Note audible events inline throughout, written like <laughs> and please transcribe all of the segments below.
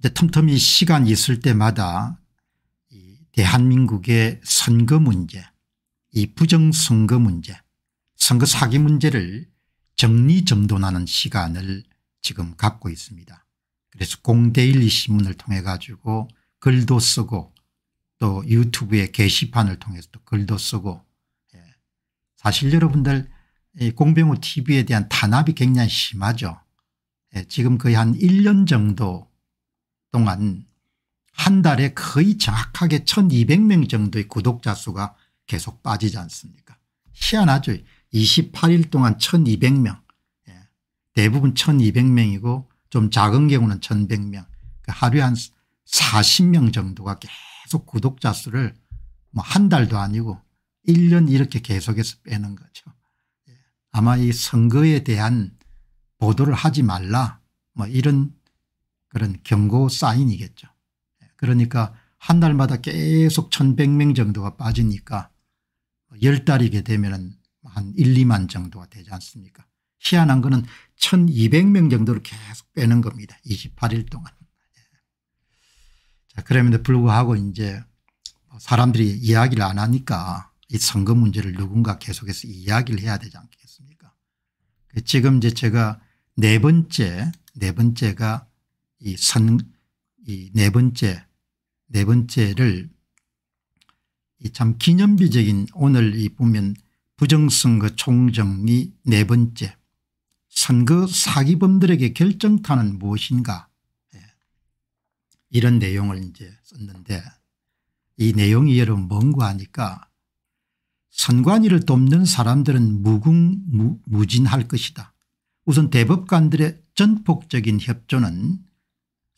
이제 틈틈이 시간 있을 때마다 이 대한민국의 선거 문제 이 부정선거 문제 선거 사기 문제를 정리정돈하는 시간을 지금 갖고 있습니다. 그래서 공대일 신문을 통해 가지고 글도 쓰고 또 유튜브의 게시판을 통해서 도 글도 쓰고 예. 사실 여러분들 공병호 tv에 대한 탄압이 굉장히 심하죠. 예. 지금 거의 한 1년 정도 동안 한 달에 거의 정확하게 1200명 정도의 구독자 수가 계속 빠지지 않습니까 희한하죠. 28일 동안 1200명 예. 대부분 1200명이고 좀 작은 경우는 1100명 그 하루에 한 40명 정도가 계속 구독자 수를 뭐 한 달도 아니고 1년 이렇게 계속해서 빼는 거죠. 예. 아마 이 선거에 대한 보도를 하지 말라 뭐 이런 그런 경고 사인이겠죠. 그러니까 한 달마다 계속 1100명 정도가 빠지니까 10달이게 되면 한 1, 2만 정도가 되지 않습니까 희한한 거는 1200명 정도를 계속 빼는 겁니다. 28일 동안. 예. 자 그럼에도 불구하고 이제 뭐 사람들이 이야기를 안 하니까 이 선거 문제를 누군가 계속해서 이야기를 해야 되지 않겠습니까 그 지금 이제 제가 네 번째 네 번째가 이 선, 이 네 번째, 네 번째를 이 참 기념비적인 오늘 이 보면 부정선거 총정리 네 번째 선거 사기범들에게 결정타는 무엇인가 예. 이런 내용을 이제 썼는데 이 내용이 여러분 뭔가 하니까 선관위를 돕는 사람들은 무궁무진할 것이다. 우선 대법관들의 전폭적인 협조는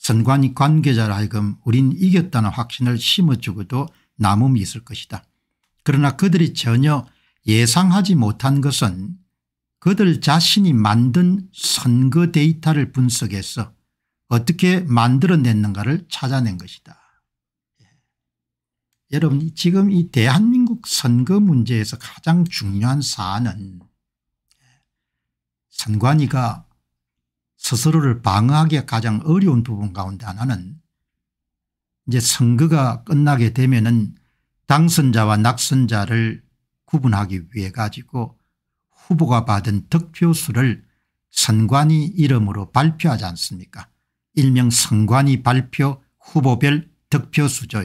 선관위 관계자라 하여금 우린 이겼다는 확신을 심어주고도 남음이 있을 것이다. 그러나 그들이 전혀 예상하지 못한 것은 그들 자신이 만든 선거 데이터를 분석해서 어떻게 만들어냈는가를 찾아낸 것이다. 예. 여러분 지금 이 대한민국 선거 문제에서 가장 중요한 사안은 선관위가 스스로를 방어하기가 가장 어려운 부분 가운데 하나는 이제 선거가 끝나게 되면은 당선자와 낙선자를 구분하기 위해 가지고 후보가 받은 득표수를 선관위 이름으로 발표하지 않습니까 일명 선관위 발표 후보별 득표수죠.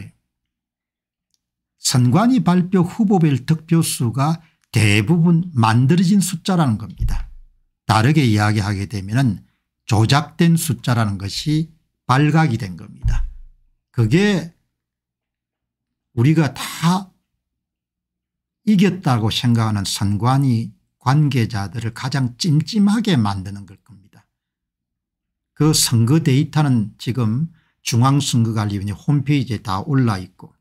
선관위 발표 후보별 득표수가 대부분 만들어진 숫자라는 겁니다. 다르게 이야기하게 되면 조작된 숫자라는 것이 발각이 된 겁니다. 그게 우리가 다 이겼다고 생각하는 선관위 관계자들을 가장 찜찜하게 만드는 걸 겁니다. 그 선거 데이터는 지금 중앙선거관리위원회 홈페이지에 다 올라 있고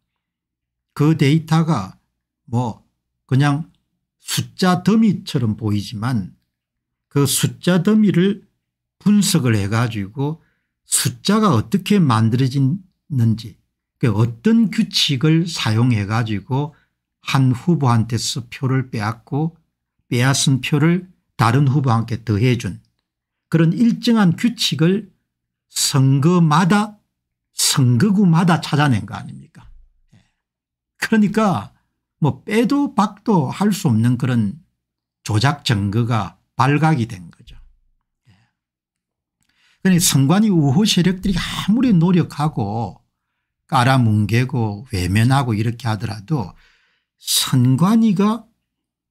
그 데이터가 뭐 그냥 숫자 더미처럼 보이지만 그 숫자 더미를 분석을 해가지고 숫자가 어떻게 만들어졌는지 그 어떤 규칙을 사용해 가지고 한 후보한테서 표를 빼앗고 빼앗은 표를 다른 후보한테 더해준 그런 일정한 규칙을 선거마다 선거구마다 찾아낸 거 아닙니까 예. 그러니까 뭐 빼도 박도 할 수 없는 그런 조작 증거가 발각이 된 그러니 선관위 우호 세력들이 아무리 노력하고 깔아뭉개고 외면하고 이렇게 하더라도 선관위가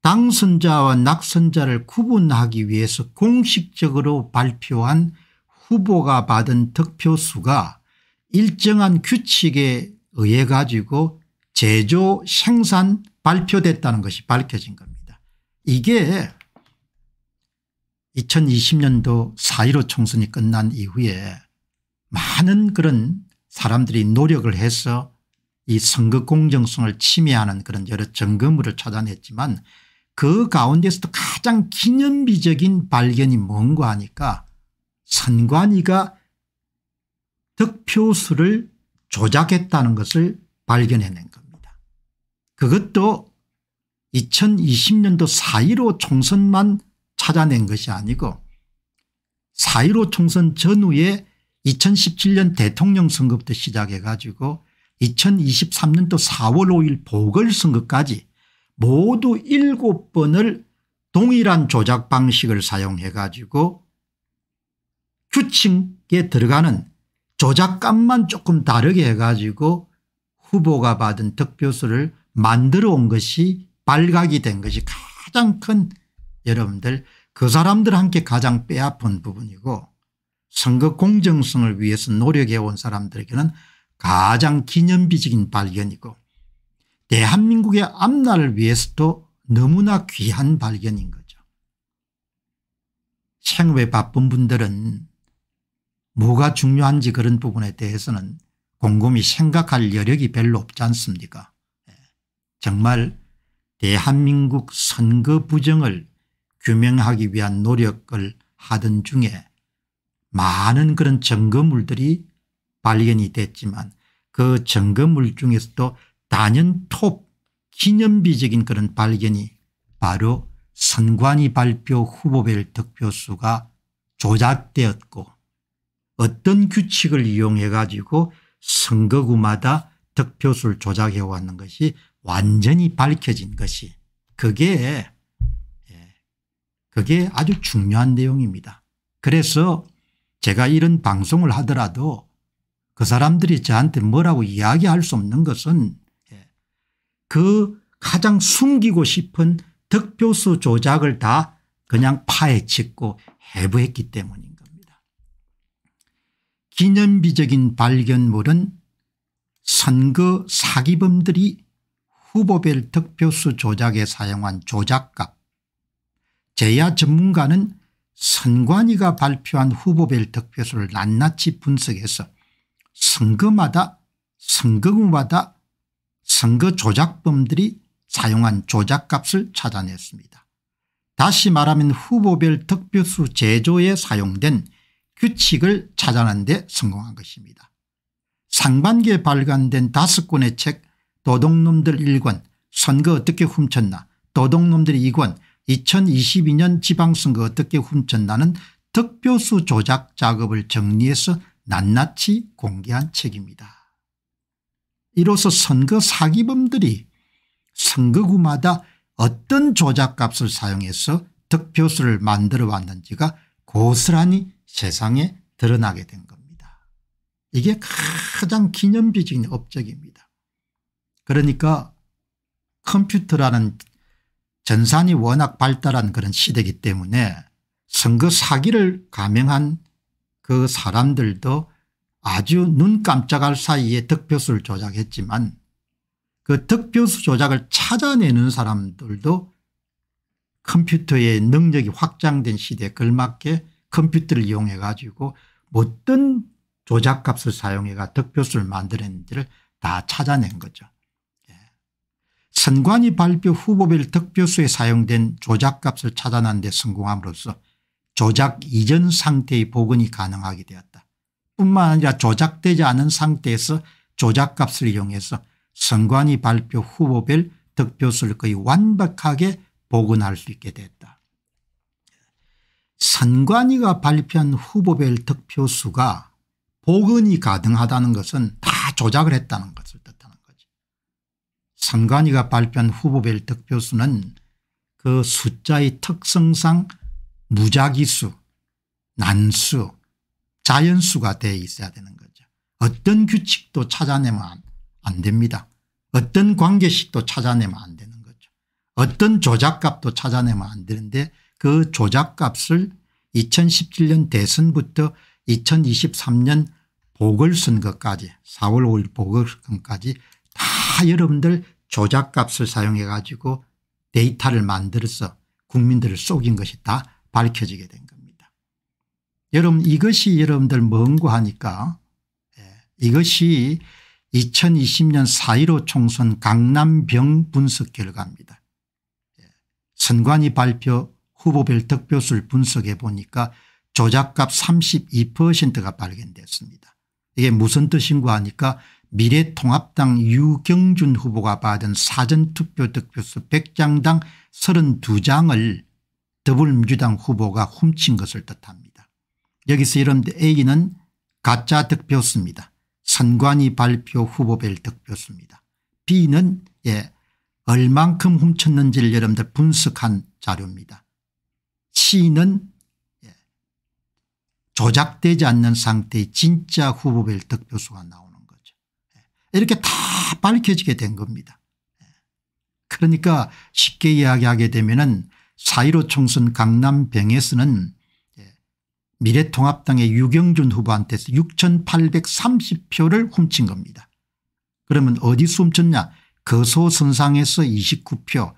당선자와 낙선자를 구분하기 위해서 공식적으로 발표한 후보가 받은 득표수가 일정한 규칙에 의해 가지고 제조 생산 발표됐다는 것이 밝혀진 겁니다. 이게 2020년도 4.15 총선이 끝난 이후에 많은 그런 사람들이 노력을 해서 이 선거 공정성을 침해하는 그런 여러 점검물을 찾아냈지만 그 가운데서도 가장 기념비적인 발견이 뭔가 하니까 선관위가 득표수를 조작했다는 것을 발견해낸 겁니다. 그것도 2020년도 4.15 총선만 찾아낸 것이 아니고 4.15 총선 전후에 2017년 대통령 선거부터 시작해 가지고 2023년도 4월 5일 보궐선거까지 모두 7번을 동일한 조작 방식을 사용해 가지고 규칙에 들어가는 조작감만 조금 다르게 해가지고 후보가 받은 득표수를 만들어 온 것이 발각이 된 것이 가장 큰 여러분들 그 사람들한테 가장 빼앗은 부분이고 선거 공정성을 위해서 노력해온 사람들에게는 가장 기념비적인 발견이고 대한민국의 앞날을 위해서도 너무나 귀한 발견인 거죠. 생업에 바쁜 분들은 뭐가 중요한지 그런 부분에 대해서는 곰곰이 생각할 여력이 별로 없지 않습니까 예. 정말 대한민국 선거 부정을 규명하기 위한 노력을 하던 중에 많은 그런 증거물들이 발견이 됐지만 그 증거물 중에서도 단연 톱 기념비적인 그런 발견이 바로 선관위 발표 후보별 득표수가 조작되었고 어떤 규칙을 이용해 가지고 선거구마다 득표수를 조작해 왔는 것이 완전히 밝혀진 것이 그게 그게 아주 중요한 내용입니다. 그래서 제가 이런 방송을 하더라도 그 사람들이 저한테 뭐라고 이야기할 수 없는 것은 예, 그 가장 숨기고 싶은 득표수 조작을 다 그냥 파헤치고 해부했기 때문인 겁니다. 기념비적인 발견물은 선거 사기범들이 후보별 득표수 조작에 사용한 조작값 제야 전문가는 선관위가 발표한 후보별 득표수를 낱낱이 분석해서 선거마다 선거구마다 선거 조작범들이 사용한 조작값을 찾아냈습니다. 다시 말하면 후보별 득표수 제조에 사용된 규칙을 찾아낸 데 성공한 것입니다. 상반기에 발간된 다섯 권의 책 도둑놈들 1권 선거 어떻게 훔쳤나 도둑놈들 2권 2022년 지방선거 어떻게 훔쳤나는 득표수 조작 작업을 정리해서 낱낱이 공개한 책입니다. 이로써 선거 사기범들이 선거구마다 어떤 조작값을 사용해서 득표수를 만들어 왔는지가 고스란히 세상에 드러나게 된 겁니다. 이게 가장 기념비적인 업적입니다. 그러니까 컴퓨터라는 전산이 워낙 발달한 그런 시대이기 때문에 선거 사기를 감행한 그 사람들도 아주 눈 깜짝할 사이에 득표수를 조작했지만 그 득표수 조작을 찾아내는 사람들도 컴퓨터의 능력이 확장된 시대에 걸맞게 컴퓨터를 이용해 가지고 어떤 조작값을 사용해가 득표수를 만들었는지를 다 찾아낸 거죠. 선관위 발표 후보별 득표수에 사용된 조작값을 찾아낸 데 성공함으로써 조작 이전 상태의 복원이 가능하게 되었다. 뿐만 아니라 조작되지 않은 상태에서 조작값을 이용해서 선관위 발표 후보별 득표수를 거의 완벽하게 복원할 수 있게 됐다. 선관위가 발표한 후보별 득표수가 복원이 가능하다는 것은 다 조작을 했다는 것. 선관위가 발표한 후보별 득표수는 그 숫자의 특성상 무작위수 난수 자연수가 돼 있어야 되는 거죠. 어떤 규칙도 찾아내면 안, 안 됩니다. 어떤 관계식도 찾아내면 안 되는 거죠. 어떤 조작값도 찾아내면 안 되는데 그 조작값을 2017년 대선부터 2023년 보궐선거까지 4월 5일 보궐선거까지 다 여러분들 조작값을 사용해 가지고 데이터를 만들어서 국민들을 속인 것이 다 밝혀지게 된 겁니다. 여러분 이것이 여러분들 뭔고하니까 예, 이것이 2020년 4.15 총선 강남병 분석 결과입니다. 예, 선관위 발표 후보별 득표수를 분석해 보니까 조작값 32%가 발견됐습니다. 이게 무슨 뜻인고 하니까 미래통합당 유경준 후보가 받은 사전투표 득표수 100장당 32장을 더불어민주당 후보가 훔친 것을 뜻합니다. 여기서 여러분들 A는 가짜 득표수입니다. 선관위 발표 후보별 득표수입니다. B는 예, 얼만큼 훔쳤는지를 여러분들 분석한 자료입니다. C는 예, 조작되지 않는 상태의 진짜 후보별 득표수가 나옵니다. 이렇게 다 밝혀지게 된 겁니다. 그러니까 쉽게 이야기하게 되면 은4.15 총선 강남병에서는 예, 미래통합당의 유경준 후보한테서 6830표를 훔친 겁니다. 그러면 어디서 훔쳤냐 거소선상에서 29표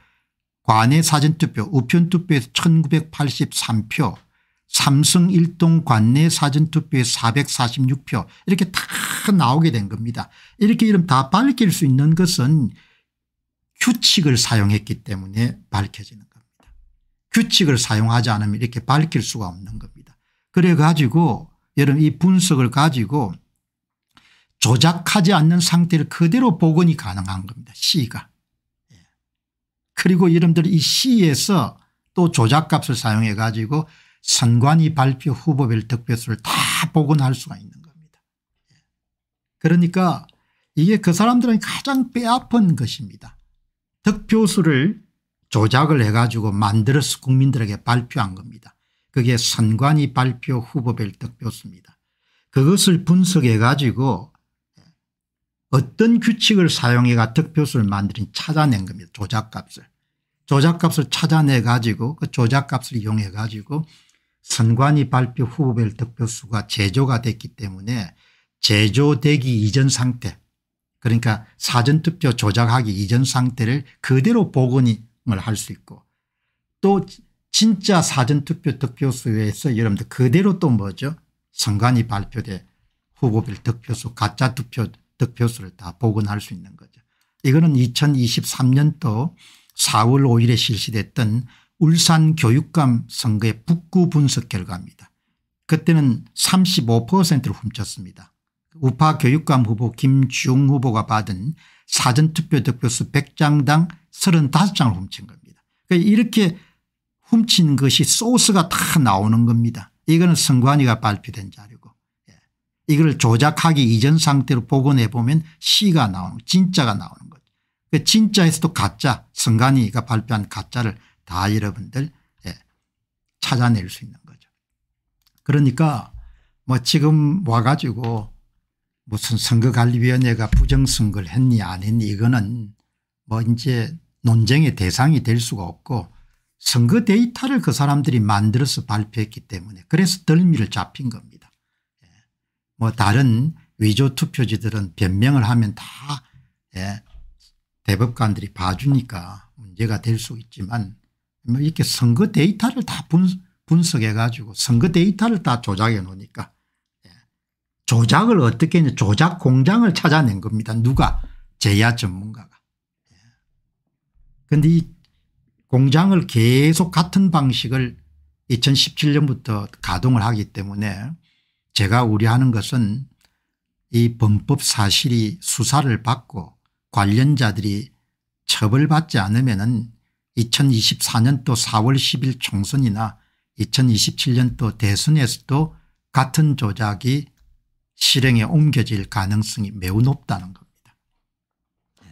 관내 사전투표 우편투표에서 1983표 삼성 일동 관내 사전투표에 446표 이렇게 다 나오게 된 겁니다. 이렇게 이름 다 밝힐 수 있는 것은 규칙을 사용했기 때문에 밝혀지는 겁니다. 규칙을 사용하지 않으면 이렇게 밝힐 수가 없는 겁니다. 그래 가지고 여러분 이 분석을 가지고 조작하지 않는 상태를 그대로 복원이 가능한 겁니다. C가. 예. 그리고 여러분들 이 C에서 또 조작값을 사용해 가지고 선관위 발표 후보별 득표수를 다 복원할 수가 있는 겁니다. 그러니까 이게 그 사람들은 가장 뼈아픈 것입니다. 득표수를 조작을 해가지고 만들어서 국민들에게 발표한 겁니다. 그게 선관위 발표 후보별 득표수입니다. 그것을 분석해가지고 어떤 규칙을 사용해가 득표수를 만드는 찾아낸 겁니다. 조작값을. 조작값을 찾아내가지고 그 조작값을 이용해가지고 선관위 발표 후보별 득표수가 제조가 됐기 때문에 제조되기 이전 상태 그러니까 사전투표 조작하기 이전 상태를 그대로 복원을 할 수 있고 또 진짜 사전투표 득표수에서 여러분들 그대로 또 뭐죠 선관위 발표된 후보별 득표수 가짜 투표 득표수를 다 복원할 수 있는 거죠. 이거는 2023년도 4월 5일에 실시됐던 울산 교육감 선거의 북구 분석 결과입니다. 그때는 35%를 훔쳤습니다. 우파 교육감 후보 김지웅 후보가 받은 사전투표 득표수 100장당 35장을 훔친 겁니다. 그러니까 이렇게 훔친 것이 소스가 다 나오는 겁니다. 이거는 선관위가 발표된 자료고 예. 이걸 조작하기 이전 상태로 복원해 보면 C가 나오는 진짜가 나오는 거죠. 그 진짜에서도 가짜 선관위가 발표한 가짜를 다 여러분들 예, 찾아낼 수 있는 거죠. 그러니까 뭐 지금 와가지고 무슨 선거관리위원회가 부정선거를 했니 안 했니 이거는 뭐 이제 논쟁의 대상이 될 수가 없고 선거 데이터를 그 사람들이 만들어서 발표했기 때문에 그래서 덜미를 잡힌 겁니다. 예. 뭐 다른 위조 투표지들은 변명을 하면 다 예. 대법관들이 봐주니까 문제가 될 수 있지만 뭐 이렇게 선거 데이터를 다 분, 석해 가지고 선거 데이터를 다 조작해 놓으니까 예. 조작을 어떻게 했냐 조작 공장을 찾아낸 겁니다. 누가 제야 전문가가. 그런데 예. 이 공장을 계속 같은 방식을 2017년부터 가동을 하기 때문에 제가 우려하는 것은 이 범법 사실이 수사를 받고 관련자들이 처벌받지 않으면 2024년도 4월 10일 총선이나 2027년도 대선에서도 같은 조작이 실행에 옮겨질 가능성이 매우 높다는 겁니다. 예.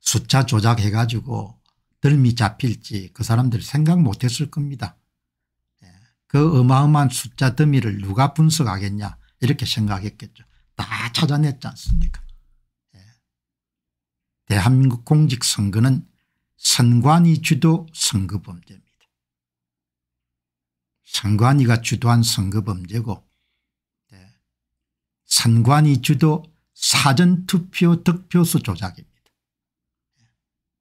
숫자 조작해가지고 덜미 잡힐지 그 사람들 생각 못했을 겁니다. 예. 그 어마어마한 숫자 더미를 누가 분석하겠냐 이렇게 생각했겠죠. 다 찾아냈지 않습니까. 예. 대한민국 공직선거는 선관위 주도 선거범죄입니다. 선관위가 주도한 선거범죄고 네. 선관위 주도 사전투표 득표수 조작입니다.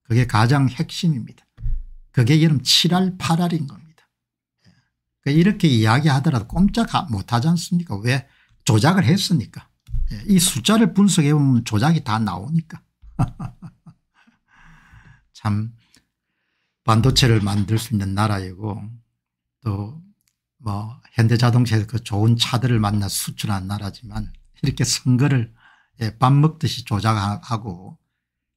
그게 가장 핵심입니다. 그게 여름 7할 8할인 겁니다. 네. 그 이렇게 이야기하더라도 꼼짝 못하지 않습니까 왜 조작을 했으니까 네, 이 숫자를 분석해 보면 조작이 다 나오니까 <laughs> 참 반도체를 만들 수 있는 나라이고 또 뭐 현대자동차에서 그 좋은 차들을 만나 수출한 나라지만 이렇게 선거를 예, 밥 먹듯이 조작하고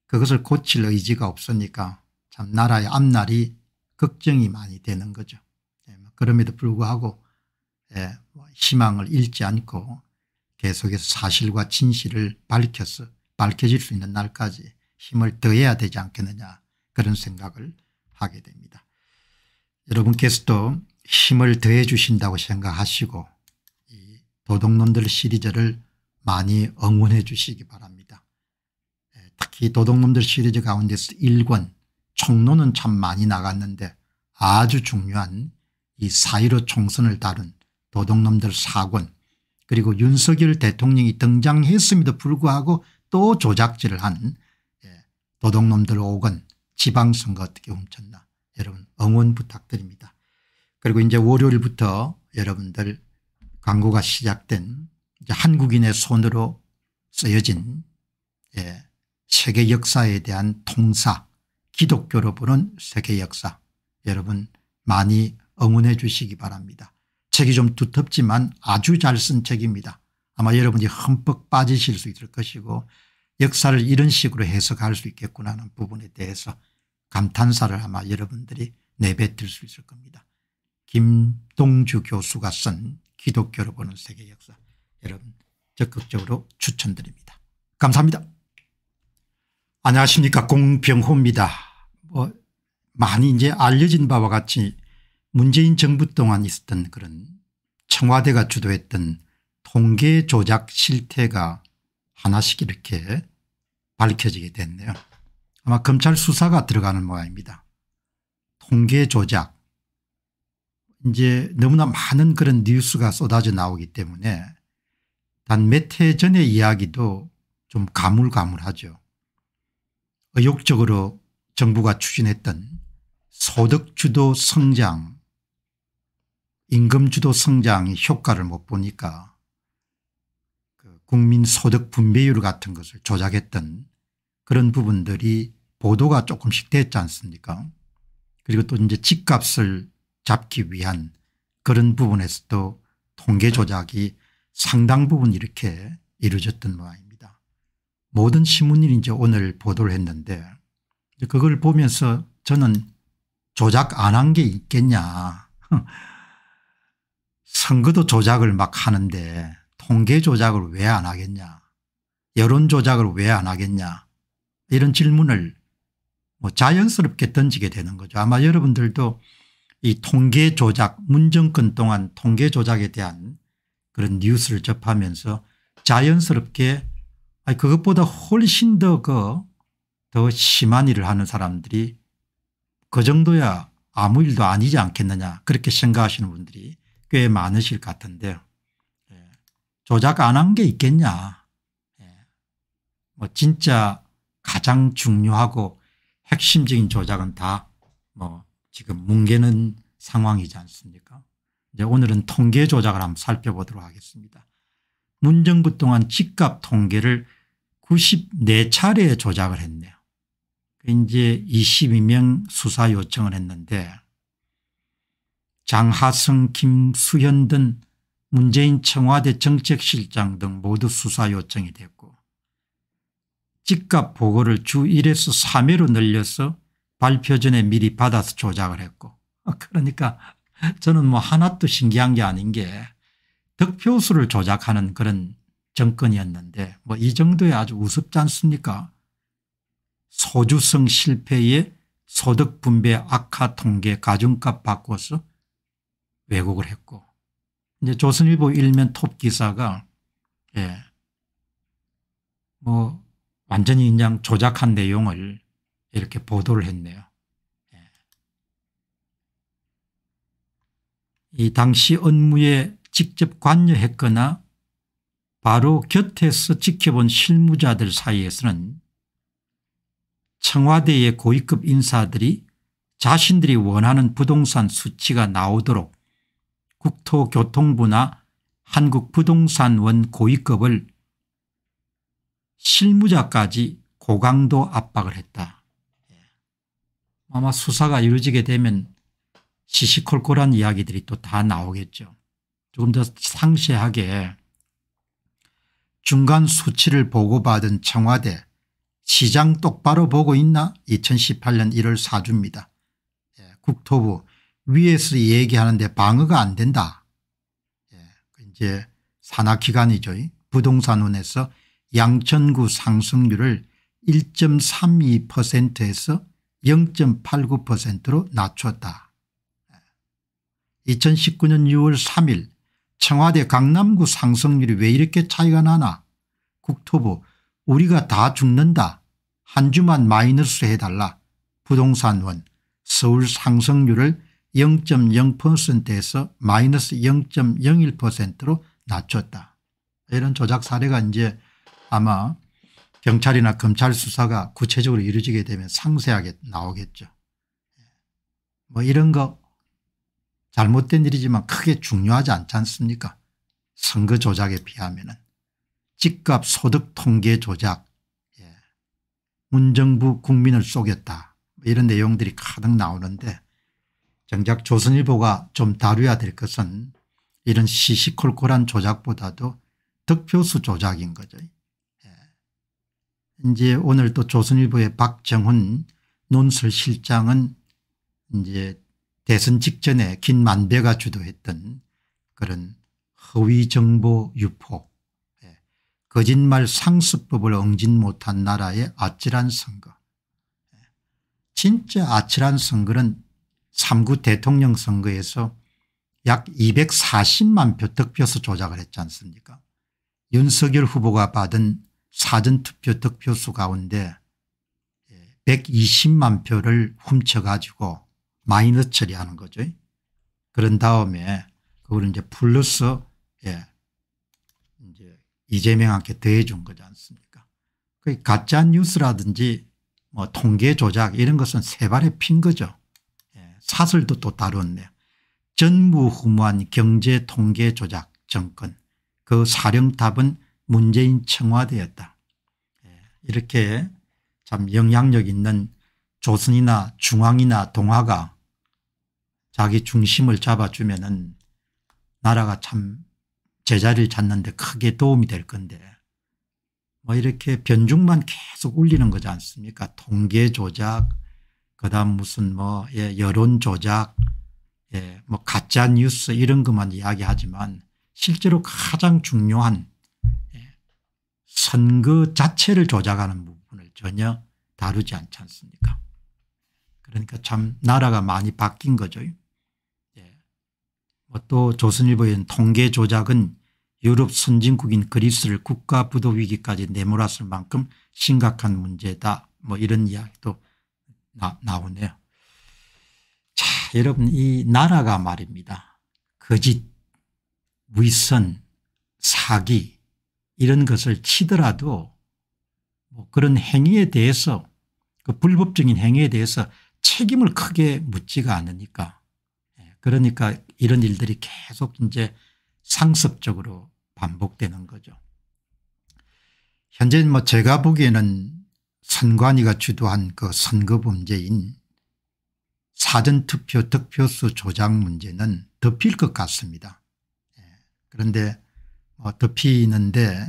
그것을 고칠 의지가 없으니까 참 나라의 앞날이 걱정이 많이 되는 거죠. 예, 뭐 그럼에도 불구하고 예, 뭐 희망을 잃지 않고 계속해서 사실과 진실을 밝혀서 밝혀질 수 있는 날까지 힘을 더해야 되지 않겠느냐 그런 생각을 하게 됩니다. 여러분께서도 힘을 더해 주신다고 생각하시고 이 도둑놈들 시리즈를 많이 응원해 주시기 바랍니다. 예, 특히 도둑놈들 시리즈 가운데서 1권 총론은 참 많이 나갔는데 아주 중요한 이 사이로 총선을 다룬 도둑놈들 4권 그리고 윤석열 대통령이 등장했음에도 불구하고 또 조작질을 한 예, 도둑놈들 5권 지방선거 어떻게 훔쳤나 여러분 응원 부탁드립니다. 그리고 이제 월요일부터 여러분들 광고가 시작된 한국인의 손으로 쓰여진 예, 세계 역사에 대한 통사 기독교로 보는 세계 역사 여러분 많이 응원해 주시기 바랍니다. 책이 좀 두텁지만 아주 잘 쓴 책입니다. 아마 여러분이 흠뻑 빠지실 수 있을 것이고 역사를 이런 식으로 해석할 수 있겠구나 하는 부분에 대해서 감탄사를 아마 여러분들이 내뱉을 수 있을 겁니다. 김동주 교수가 쓴 기독교로 보는 세계 역사 여러분 적극적으로 추천드립니다. 감사합니다. 안녕하십니까 공병호입니다. 뭐 많이 이제 알려진 바와 같이 문재인 정부 동안 있었던 그런 청와대가 주도했던 통계 조작 실태가 하나씩 이렇게 밝혀지게 됐네요. 아마 검찰 수사가 들어가는 모양입니다. 통계 조작 이제 너무나 많은 그런 뉴스가 쏟아져 나오기 때문에 단 몇 해 전의 이야기도 좀 가물가물하죠. 의욕적으로 정부가 추진했던 소득주도 성장 임금주도 성장이 효과를 못 보니까 국민 소득 분배율 같은 것을 조작했던 그런 부분들이 보도가 조금씩 됐지 않습니까 그리고 또 이제 집값을 잡기 위한 그런 부분에서도 통계 조작이 상당 부분 이렇게 이루어졌던 모양입니다. 모든 신문이 이제 오늘 보도를 했는데 그걸 보면서 저는 조작 안 한 게 있겠냐. <laughs> 선거도 조작을 막 하는데 통계 조작을 왜 안 하겠냐 여론 조작을 왜 안 하겠냐 이런 질문을 뭐 자연스럽게 던지게 되는 거죠. 아마 여러분들도 이 통계 조작 문정권 동안 통계 조작에 대한 그런 뉴스를 접하면서 자연스럽게 아니 그것보다 훨씬 더더 그 심한 일을 하는 사람들이 그 정도야 아무 일도 아니지 않겠느냐 그렇게 생각하시는 분들이 꽤 많으실 것 같은데요. 조작 안 한 게 있겠냐. 예. 뭐 진짜 가장 중요하고 핵심적인 조작은 다 뭐 지금 뭉개는 상황이지 않습니까? 이제 오늘은 통계 조작을 한번 살펴보도록 하겠습니다. 문정부 동안 집값 통계를 94차례 조작을 했네요. 그 이제 22명 수사 요청을 했는데 장하성, 김수현 등 문재인 청와대 정책실장 등 모두 수사 요청이 됐고 집값 보고를 주 1에서 3회로 늘려서 발표 전에 미리 받아서 조작을 했고 어, 그러니까 저는 뭐 하나도 신기한 게 아닌 게 득표수를 조작하는 그런 정권이었는데 뭐 이 정도에 아주 우습지 않습니까 소주성 실패에 소득분배 악화 통계 가중값 바꿔서 왜곡을 했고 이제 조선일보 일면 톱 기사가 예. 뭐 완전히 그냥 조작한 내용을 이렇게 보도를 했네요. 예. 이 당시 업무에 직접 관여했거나 바로 곁에서 지켜본 실무자들 사이에서는 청와대의 고위급 인사들이 자신들이 원하는 부동산 수치가 나오도록 국토교통부나 한국부동산원 고위급을 실무자까지 고강도 압박을 했다. 예. 아마 수사가 이루어지게 되면 시시콜콜한 이야기들이 또 다 나오겠죠. 조금 더 상세하게 중간 수치를 보고받은 청와대 시장 똑바로 보고 있나 2018년 1월 4주입니다. 예, 국토부 위에서 얘기하는데 방어가 안 된다. 예, 그 이제 산악기간이죠. 부동산원에서 양천구 상승률을 1.32%에서 0.89%로 낮췄다. 2019년 6월 3일 청와대 강남구 상승률이 왜 이렇게 차이가 나나 국토부 우리가 다 죽는다 한 주만 마이너스 해달라 부동산원 서울 상승률을 0.0%에서 마이너스 0.01%로 낮췄다. 이런 조작 사례가 이제 아마 경찰이나 검찰 수사가 구체적으로 이루어지게 되면 상세하게 나오겠죠. 뭐 이런 거 잘못된 일이지만 크게 중요하지 않지 않습니까 선거 조작에 비하면 은 집값 소득 통계 조작 예. 문정부 국민을 속였다 뭐 이런 내용들이 가득 나오는데 정작 조선일보가 좀 다뤄야 될 것은 이런 시시콜콜한 조작보다도 득표수 조작인 거죠. 예. 이제 오늘 또 조선일보의 박정훈 논설실장은 이제 대선 직전에 김만배가 주도했던 그런 허위 정보 유포 예. 거짓말 상습법을 엉진 못한 나라의 아찔한 선거 예. 진짜 아찔한 선거는 3구 대통령 선거에서 약 240만 표 득표수 조작을 했지 않습니까 윤석열 후보가 받은 사전투표 득표수 가운데 120만 표를 훔쳐가지고 마이너 처리하는 거죠. 그런 다음에 그걸 이제 플러스 예, 이제 이재명한테 더해준 거지 않습니까? 그 가짜 뉴스라든지 뭐 통계 조작 이런 것은 세 발에 핀 거죠. 사설도 또다르었네요 전무후무한 경제 통계 조작 정권 그 사령탑은 문재인 청와대였다. 예, 이렇게 참 영향력 있는 조선이나 중앙이나 동화가 자기 중심을 잡아주면 은 나라가 참 제자리를 찾는데 크게 도움이 될 건데 뭐 이렇게 변죽만 계속 울리는 거지 않습니까 통계 조작 그다음 무슨 뭐 예, 여론 조작, 예, 뭐 가짜 뉴스 이런 것만 이야기하지만 실제로 가장 중요한 예, 선거 자체를 조작하는 부분을 전혀 다루지 않지 않습니까? 그러니까 참 나라가 많이 바뀐 거죠. 예. 뭐 또 조선일보의 통계 조작은 유럽 선진국인 그리스를 국가 부도 위기까지 내몰았을 만큼 심각한 문제다. 뭐 이런 이야기도 나, 나오네요. 자, 여러분 이 나라가 말입니다. 거짓, 위선, 사기 이런 것을 치더라도 뭐 그런 행위에 대해서 그 불법적인 행위에 대해서 책임을 크게 묻지가 않으니까 예, 그러니까 이런 일들이 계속 이제 상습적으로 반복되는 거죠. 현재 뭐 제가 보기에는 선관위가 주도한 그 선거 범죄인 사전투표 득표수 조작 문제는 덮일 것 같습니다. 예. 그런데 뭐 덮이는데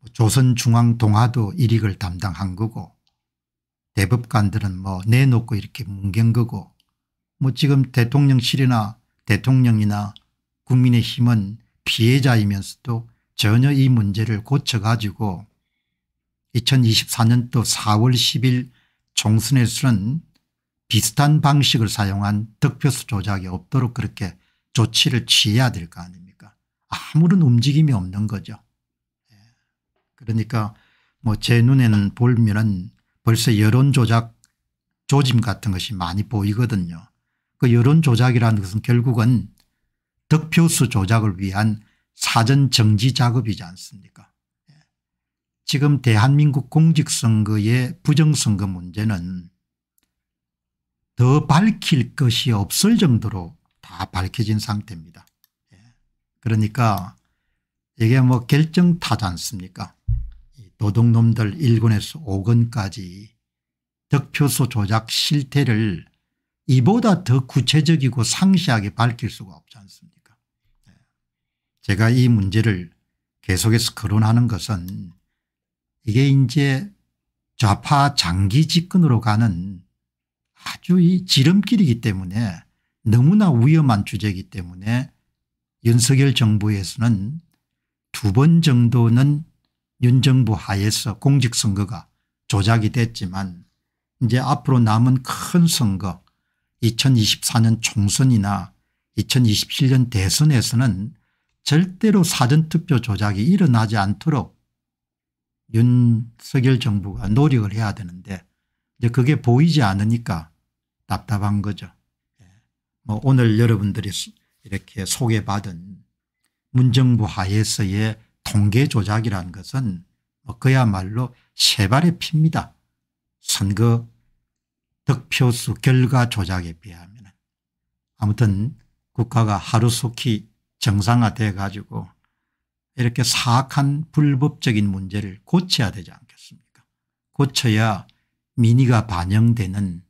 뭐 조선중앙동화도 일익을 담당한 거고 대법관들은 뭐 내놓고 이렇게 뭉갠 거고 뭐 지금 대통령실이나 대통령이나 국민의힘은 피해자이면서도 전혀 이 문제를 고쳐가지고 2024년도 4월 10일 총선의 수는 비슷한 방식을 사용한 득표수 조작이 없도록 그렇게 조치를 취해야 될 거 아닙니까 아무런 움직임이 없는 거죠. 예. 그러니까 뭐 제 눈에는 볼면은 벌써 여론조작 조짐 같은 것이 많이 보이거든요. 그 여론조작이라는 것은 결국은 득표수 조작을 위한 사전 정지 작업이지 않습니까 지금 대한민국 공직선거의 부정선거 문제는 더 밝힐 것이 없을 정도로 다 밝혀진 상태입니다. 예. 그러니까 이게 뭐 결정타지 않습니까 노동놈들 1권에서 5권까지 득표소 조작 실태를 이보다 더 구체적이고 상시하게 밝힐 수가 없지 않습니까 예. 제가 이 문제를 계속해서 거론하는 것은 이게 이제 좌파 장기 집권으로 가는 아주 이 지름길이기 때문에 너무나 위험한 주제이기 때문에 윤석열 정부에서는 두 번 정도는 윤 정부 하에서 공직선거가 조작이 됐지만 이제 앞으로 남은 큰 선거 2024년 총선이나 2027년 대선에서는 절대로 사전투표 조작이 일어나지 않도록 윤석열 정부가 노력을 해야 되는데 이제 그게 보이지 않으니까 답답한 거죠. 예. 뭐 오늘 여러분들이 이렇게 소개받은 문정부 하에서의 통계 조작이라는 것은 뭐 그야말로 세발의 핍니다. 선거 득표수 결과 조작에 비하면 아무튼 국가가 하루속히 정상화돼 가지고 이렇게 사악한 불법적인 문제를 고쳐야 되지 않겠습니까 고쳐야 민의가 반영되는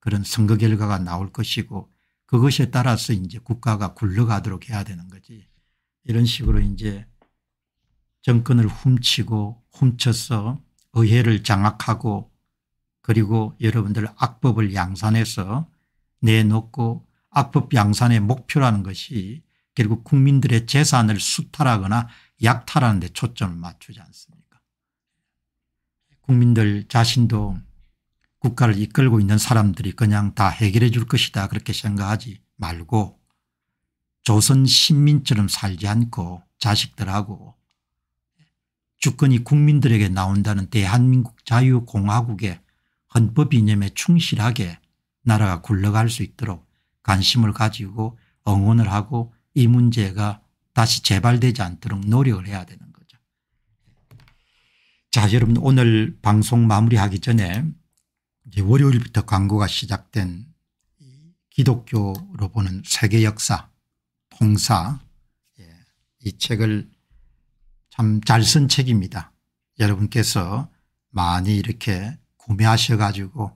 그런 선거 결과가 나올 것이고 그것에 따라서 이제 국가가 굴러가도록 해야 되는 거지 이런 식으로 이제 정권을 훔치고 훔쳐서 의회를 장악하고 그리고 여러분들 악법을 양산해서 내놓고 악법 양산의 목표라는 것이 결국 국민들의 재산을 수탈하거나 약탈하는 데 초점을 맞추지 않습니까 국민들 자신도 국가를 이끌고 있는 사람들이 그냥 다 해결해 줄 것이다 그렇게 생각하지 말고 조선 신민처럼 살지 않고 자식들하고 주권이 국민들에게 나온다는 대한민국 자유공화국의 헌법 이념에 충실하게 나라가 굴러갈 수 있도록 관심을 가지고 응원을 하고 이 문제가 다시 재발되지 않도록 노력을 해야 되는 거죠. 자 여러분 오늘 방송 마무리하기 전에 월요일부터 광고가 시작된 기독교로 보는 세계 역사 통사 예, 이 책을 참 잘 쓴 책입니다. 여러분께서 많이 이렇게 구매하셔 가지고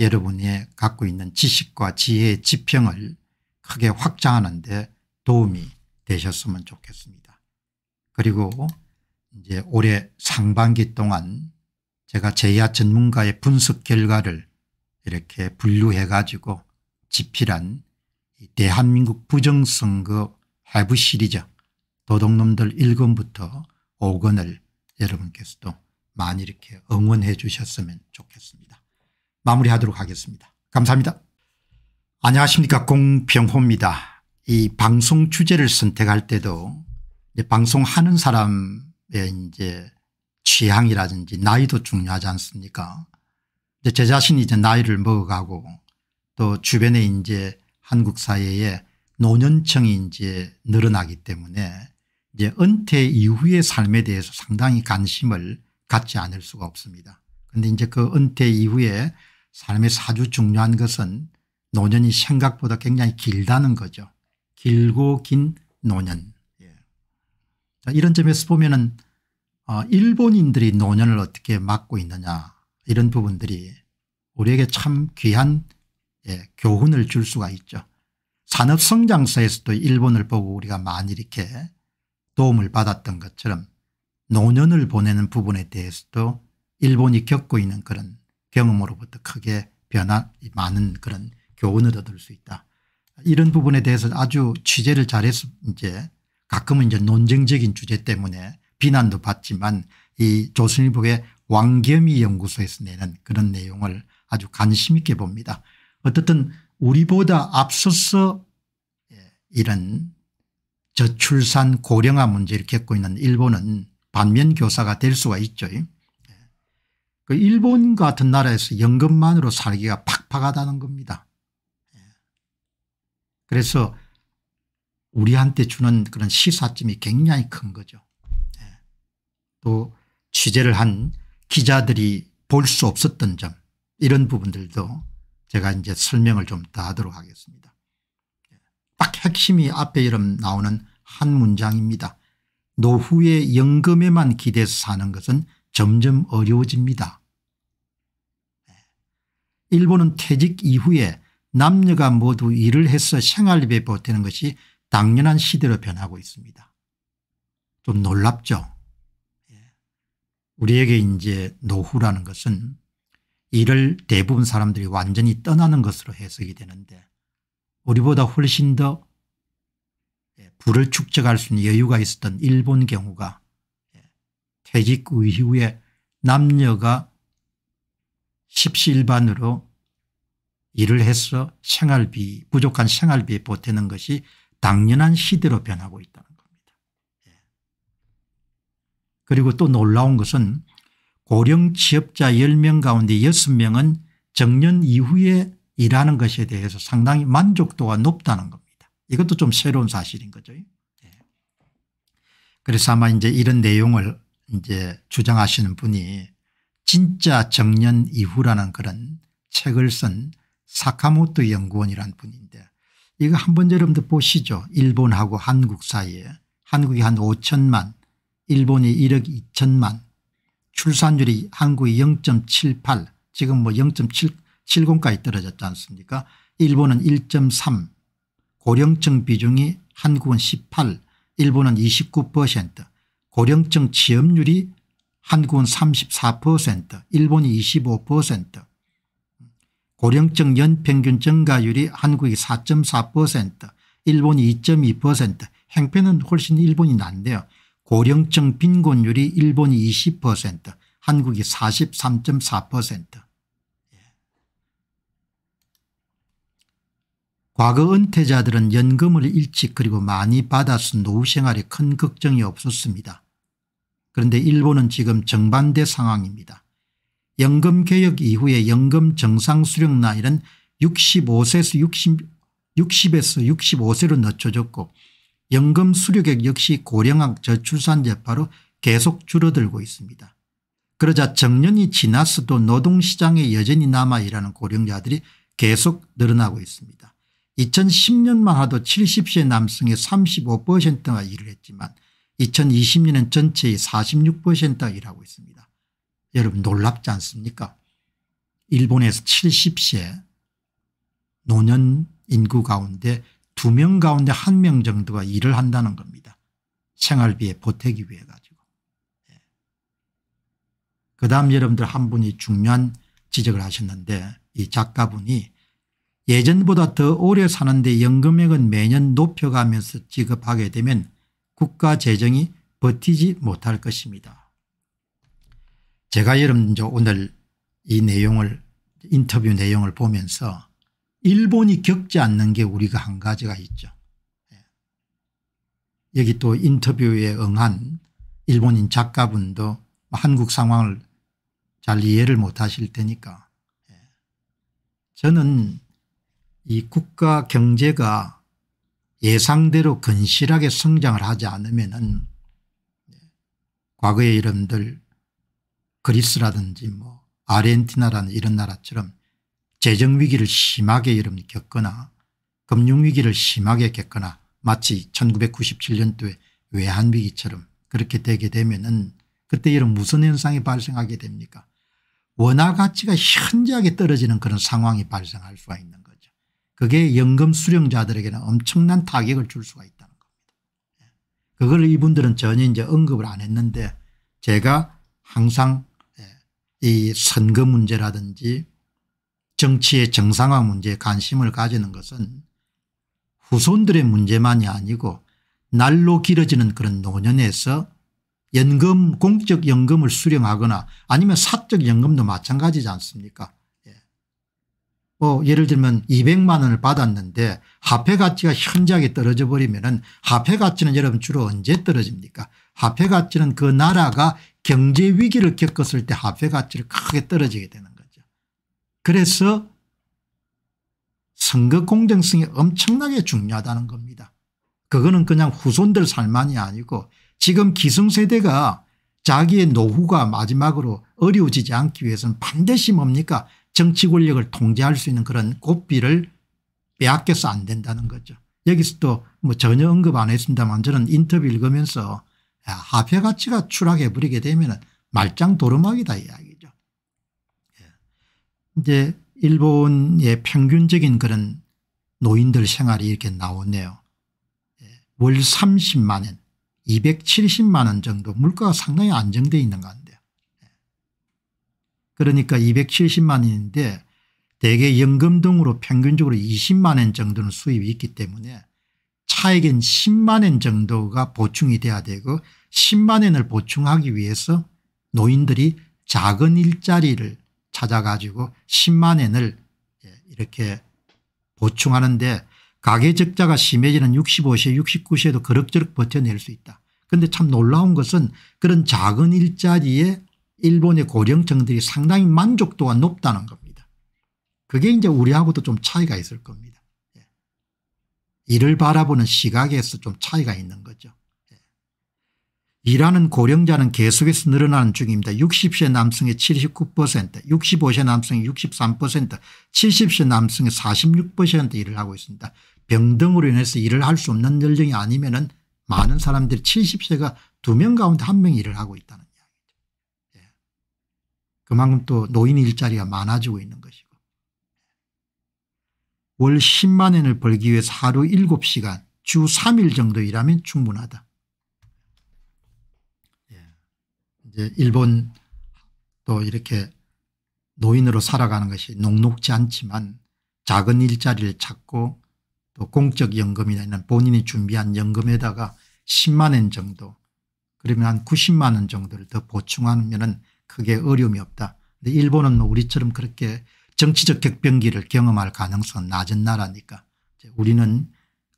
여러분이 갖고 있는 지식과 지혜의 지평을 크게 확장하는 데 도움이 되셨으면 좋겠습니다. 그리고 이제 올해 상반기 동안 제가 제야 전문가의 분석 결과를 이렇게 분류해 가지고 집필한 대한민국 부정선거 할부 시리즈 도둑놈들 1권부터 5권을 여러분께서도 많이 이렇게 응원해 주셨으면 좋겠습니다. 마무리하도록 하겠습니다. 감사합니다. 안녕하십니까 공병호입니다. 이 방송 주제를 선택할 때도 방송하는 사람의 이제 취향이라든지 나이도 중요하지 않습니까? 근데 제 자신이 이제 나이를 먹어가고 또 주변에 이제 한국 사회에 노년층이 이제 늘어나기 때문에 이제 은퇴 이후의 삶에 대해서 상당히 관심을 갖지 않을 수가 없습니다. 그런데 이제 그 은퇴 이후에 삶의 사주 중요한 것은 노년이 생각보다 굉장히 길다는 거죠. 길고 긴 노년. 예. 자, 이런 점에서 보면은 어, 일본인들이 노년을 어떻게 막고 있느냐 이런 부분들이 우리에게 참 귀한 예, 교훈을 줄 수가 있죠. 산업성장서에서도 일본을 보고 우리가 많이 이렇게 도움을 받았던 것처럼 노년을 보내는 부분에 대해서도 일본이 겪고 있는 그런 경험으로부터 크게 변화 많은 그런 교훈을 얻을 수 있다. 이런 부분에 대해서 아주 취재를 잘해서 이제 가끔은 이제 논쟁적인 주제 때문에 비난도 받지만 이 조선일보의 왕겸이 연구소에서 내는 그런 내용을 아주 관심 있게 봅니다. 어떻든 우리보다 앞서서 예, 이런 저출산 고령화 문제를 겪고 있는 일본은 반면 교사가 될 수가 있죠. 예. 그 일본 같은 나라에서 연금만으로 살기가 팍팍하다는 겁니다. 그래서 우리한테 주는 그런 시사점이 굉장히 큰 거죠. 네. 또 취재를 한 기자들이 볼 수 없었던 점 이런 부분들도 제가 이제 설명을 좀 더 하도록 하겠습니다. 딱 예. 핵심이 앞에 이름 나오는 한 문장입니다. 노후의 연금에만 기대서 사는 것은 점점 어려워집니다. 예. 일본은 퇴직 이후에 남녀가 모두 일을 해서 생활비에 버티는 것이 당연한 시대로 변하고 있습니다. 좀 놀랍죠. 예. 우리에게 이제 노후라는 것은 일을 대부분 사람들이 완전히 떠나는 것으로 해석이 되는데 우리보다 훨씬 더 예, 부를 축적할 수 있는 여유가 있었던 일본 경우가 예, 퇴직 이후에 남녀가 십시일반으로 일을 해서 생활비 부족한 생활비에 보태는 것이 당연한 시대로 변하고 있다는 겁니다. 예. 그리고 또 놀라운 것은 고령 취업자 10명 가운데 6명은 정년 이후에 일하는 것에 대해서 상당히 만족도가 높다는 겁니다. 이것도 좀 새로운 사실인 거죠. 예. 그래서 아마 이제 이런 내용을 이제 주장하시는 분이 진짜 정년 이후라는 그런 책을 쓴 사카모토 연구원이란 분인데 이거 한번 여러분들 보시죠. 일본하고 한국 사이에 한국이 한 5천만 일본이 1억 2천만 출산율이 한국이 0.78 지금 뭐 0.70까지 떨어졌지 않습니까 일본은 1.3 고령층 비중이 한국은 18 일본은 29% 고령층 취업률이 한국은 34% 일본이 25% 고령층 연평균 증가율이 한국이 4.4% 일본이 2.2% 행패는 훨씬 일본이 낫네요. 고령층 빈곤율이 일본이 20% 한국이 43.4% 과거 은퇴자들은 연금을 일찍 그리고 많이 받아서 노후 생활에 큰 걱정이 없었습니다. 그런데 일본은 지금 정반대 상황입니다. 연금개혁 이후에 연금 정상수령나 이런 65세에서 60, 60에서 65세로 늦춰졌고 연금 수료액 역시 고령학 저출산재파로 계속 줄어들고 있습니다. 그러자 정년이 지났어도 노동시장에 여전히 남아 일하는 고령자들이 계속 늘어나고 있습니다. 2010년만 하도 70세 남성의 35%가 일을 했지만 2020년은 전체의 46%가 일하고 있습니다. 여러분 놀랍지 않습니까? 일본에서 70세 노년 인구 가운데 2명 가운데 1명 정도가 일을 한다는 겁니다. 생활비에 보태기 위해 가지고. 예. 그 다음 여러분들 한 분이 중요한 지적을 하셨는데 이 작가분이 예전보다 더 오래 사는데 연금액은 매년 높여가면서 지급하게 되면 국가 재정이 버티지 못할 것입니다. 제가 여러분들 오늘 이 내용을 인터뷰 내용을 보면서 일본이 겪지 않는 게 우리가 한 가지가 있죠. 예. 여기 또 인터뷰에 응한 일본인 작가분도 한국 상황을 잘 이해를 못하실 테니까 예. 저는 이 국가 경제가 예상대로 건실하게 성장을 하지 않으면 예. 과거에 여러들 그리스라든지 뭐 아르헨티나라는 이런 나라처럼 재정위기를 심하게 여러분 겪거나 금융위기를 심하게 겪거나 마치 1997년도에 외환위기처럼 그렇게 되게 되면 은 그때 이런 무슨 현상이 발생하게 됩니까 원화 가치가 현저하게 떨어지는 그런 상황이 발생할 수가 있는 거죠. 그게 연금 수령자들에게는 엄청난 타격을 줄 수가 있다는 겁니다. 예. 그걸 이분들은 전혀 이제 언급을 안 했는데 제가 항상 이 선거 문제라든지 정치의 정상화 문제에 관심을 가지는 것은 후손들의 문제만이 아니고 날로 길어지는 그런 노년에서 연금 공적 연금을 수령하거나 아니면 사적 연금도 마찬가지지 않습니까 예. 뭐 예를 들면 200만 원을 받았는데 화폐 가치가 현저하게 떨어져 버리면 은 화폐 가치는 여러분 주로 언제 떨어집니까 화폐 가치는 그 나라가 경제 위기를 겪었을 때 화폐 가치를 크게 떨어지게 되는 거죠. 그래서 선거 공정성이 엄청나게 중요하다는 겁니다. 그거는 그냥 후손들 살만이 아니고 지금 기성세대가 자기의 노후가 마지막으로 어려워지지 않기 위해서는 반드시 뭡니까 정치 권력을 통제할 수 있는 그런 고삐를 빼앗겨서 안 된다는 거죠. 여기서 또뭐 전혀 언급 안 했습니다만 저는 인터뷰 읽으면서 화폐 가치가 추락해 버리게 되면 말짱 도루막이다 이야기죠. 예. 이제 일본의 평균적인 그런 노인들 생활이 이렇게 나오네요. 예. 월 30만 원 270만 원 정도 물가가 상당히 안정되어 있는 건데요. 예. 그러니까 270만 원인데 대개 연금 등으로 평균적으로 20만 원 정도는 수입이 있기 때문에 차액인 10만엔 정도가 보충이 돼야 되고 10만엔을 보충하기 위해서 노인들이 작은 일자리를 찾아가지고 10만엔을 이렇게 보충하는데 가계 적자가 심해지는 65세 69세도 그럭저럭 버텨낼 수 있다. 그런데 참 놀라운 것은 그런 작은 일자리에 일본의 고령층들이 상당히 만족도가 높다는 겁니다. 그게 이제 우리하고도 좀 차이가 있을 겁니다. 이를 바라보는 시각에서 좀 차이가 있는 거죠. 예. 일하는 고령자는 계속해서 늘어나는 중입니다. 60세 남성의 79% 65세 남성의 63% 70세 남성의 46% 일을 하고 있습니다. 병등으로 인해서 일을 할 수 없는 연령이 아니면 은 많은 사람들이 70세가 두 명 가운데 한명 일을 하고 있다는 이야기죠. 예. 그만큼 또 노인 일자리가 많아지고 있는 것이고 월 10만 원을 벌기 위해 하루 7시간 주 3일 정도 일하면 충분하다. 예. 이제 일본도 이렇게 노인으로 살아가는 것이 녹록지 않지만 작은 일자리를 찾고 또 공적 연금이나 본인이 준비한 연금에다가 10만 원 정도 그러면 한 90만 원 정도를 더 보충하면 크게 어려움이 없다. 근데 일본은 뭐 우리처럼 그렇게 정치적 격변기를 경험할 가능성은 낮은 나라니까 우리는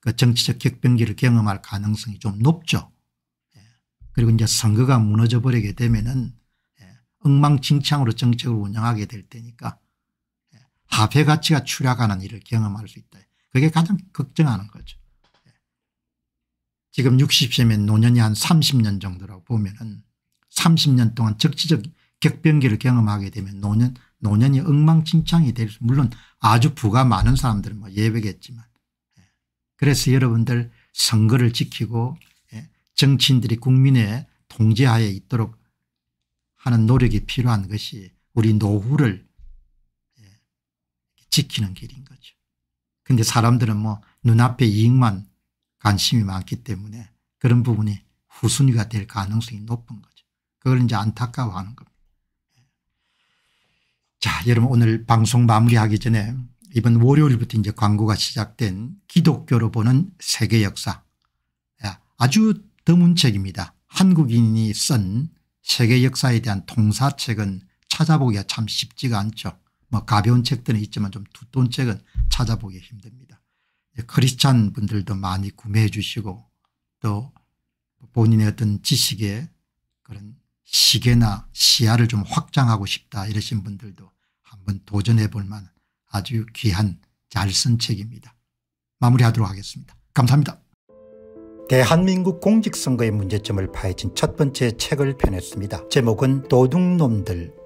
그 정치적 격변기를 경험할 가능성이 좀 높죠. 예. 그리고 이제 선거가 무너져 버리게 되면은 예, 엉망진창으로 정책을 운영하게 될 테니까 예, 화폐 가치가 추락하는 일을 경험할 수 있다. 그게 가장 걱정하는 거죠. 지금 60세면 노년이 한 30년 정도라고 보면은 30년 동안 적치적 격변기를 경험하게 되면 노년 노년이 엉망진창이 될 수, 물론 아주 부가 많은 사람들은 뭐 예외겠지만. 예. 그래서 여러분들 선거를 지키고 예, 정치인들이 국민의 통제하에 있도록 하는 노력이 필요한 것이 우리 노후를 예, 지키는 길인 거죠. 근데 사람들은 뭐 눈앞에 이익만 관심이 많기 때문에 그런 부분이 후순위가 될 가능성이 높은 거죠. 그걸 이제 안타까워하는 겁니다. 자, 여러분 오늘 방송 마무리하기 전에 이번 월요일부터 이제 광고가 시작된 기독교로 보는 세계 역사 아주 드문 책입니다. 한국인이 쓴 세계 역사에 대한 통사책은 찾아보기가 참 쉽지가 않죠. 뭐 가벼운 책들은 있지만 좀 두꺼운 책은 찾아보기 힘듭니다. 크리스찬 분들도 많이 구매해 주시고 또 본인의 어떤 지식에 그런 시계나 시야를 좀 확장하고 싶다 이러신 분들도 한번 도전해 볼 만한 아주 귀한 잘 쓴 책입니다. 마무리하도록 하겠습니다. 감사합니다. 대한민국 공직선거의 문제점을 파헤친 첫 번째 책을 펴냈습니다. 제목은 도둑놈들